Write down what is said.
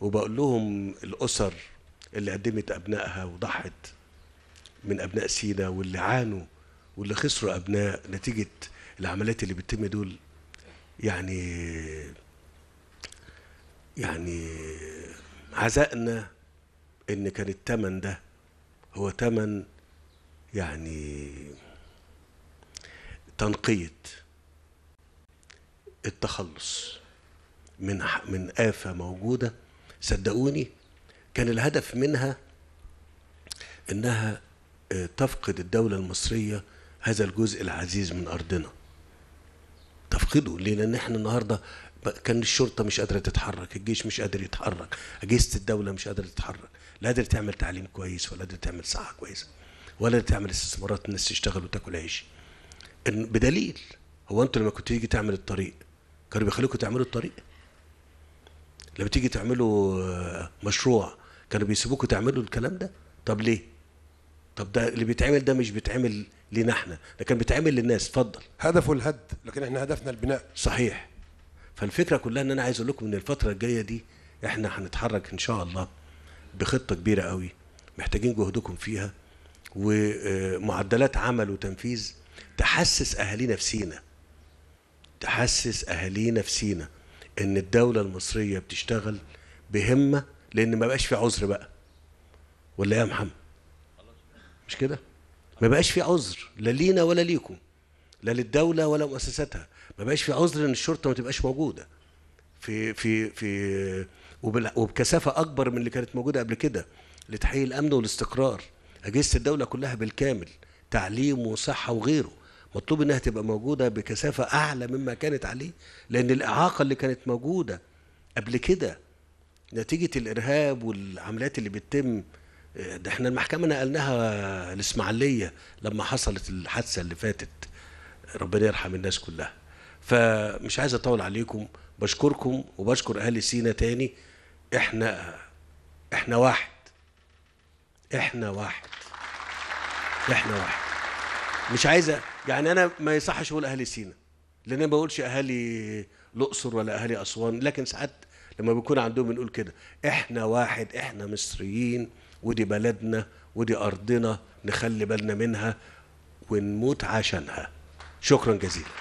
وبقول لهم الأسر اللي قدمت أبنائها وضحت من أبناء سينا واللي عانوا واللي خسروا أبناء نتيجة العمليات اللي بتتم دول يعني يعني عزائنا إن كان الثمن ده هو ثمن يعني تنقية التخلص من من آفة موجودة صدقوني كان الهدف منها انها آه، تفقد الدولة المصرية هذا الجزء العزيز من أرضنا تفقده ليه لأن احنا النهاردة كان الشرطة مش قادرة تتحرك الجيش مش قادر يتحرك أجهزة الدولة مش قادرة تتحرك لا قادرة تعمل تعليم كويس ولا قادرة تعمل صحة كويسة ولا تعمل استثمارات الناس تشتغل وتاكل عيش بدليل هو انتوا لما كنتوا تيجي تعمل الطريق كانوا بيخليكم تعملوا الطريق لما تيجي تعملوا آه، مشروع كانوا بيسيبوكوا تعملوا الكلام ده طب ليه طب ده اللي بيتعمل ده مش بيتعمل لينا احنا ده كان بيتعمل للناس اتفضل هدفه الهد لكن احنا هدفنا البناء صحيح فالفكره كلها ان انا عايز اقول لكم ان الفتره الجايه دي احنا هنتحرك ان شاء الله بخطه كبيره قوي محتاجين جهدكم فيها ومعدلات عمل وتنفيذ تحسس اهالينا في سينا تحسس اهالينا في سينا ان الدوله المصريه بتشتغل بهمه لان ما بقاش في عذر بقى ولا يا محمد مش كده ما بقاش في عذر لا لينا ولا ليكم لا للدوله ولا مؤسساتها ما بقاش في عذر ان الشرطه ما تبقاش موجوده في في في وبكثافه اكبر من اللي كانت موجوده قبل كده لتحقيق الامن والاستقرار اجهزه الدوله كلها بالكامل تعليم وصحه وغيره مطلوب انها تبقى موجوده بكثافه اعلى مما كانت عليه لان الاعاقه اللي كانت موجوده قبل كده نتيجه الارهاب والعمليات اللي بتتم آه، ده احنا المحكمه نقلناها الاسماعيليه لما حصلت الحادثه اللي فاتت ربنا يرحم الناس كلها فمش عايز اطول عليكم بشكركم وبشكر اهل سينا تاني احنا احنا واحد احنا واحد احنا واحد مش عايزه يعني انا ما يصحش اقول اهالي سينا لان انا ما بقولش اهالي الاقصر ولا اهالي اسوان لكن ساعات لما بيكون عندهم بنقول كده احنا واحد احنا مصريين ودي بلدنا ودي ارضنا نخلي بالنا منها ونموت عشانها شكرا جزيلا